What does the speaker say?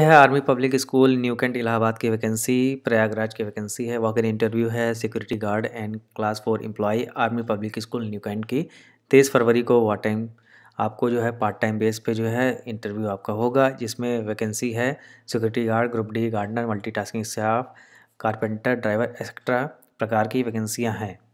यह है army public school new cantt Allahabad की वैकेंसी प्रयागराज की वैकेंसी है वॉक इन इंटरव्यू है security guard and class four employee army public school new cantt की तेईस फरवरी को वाट टाइम आपको जो है पार्ट टाइम बेस पे जो है इंटरव्यू आपका होगा जिसमें वैकेंसी है security guard group D gardener tasking staff carpenter driver etcetera प्रकार की वैकेंसियाँ हैं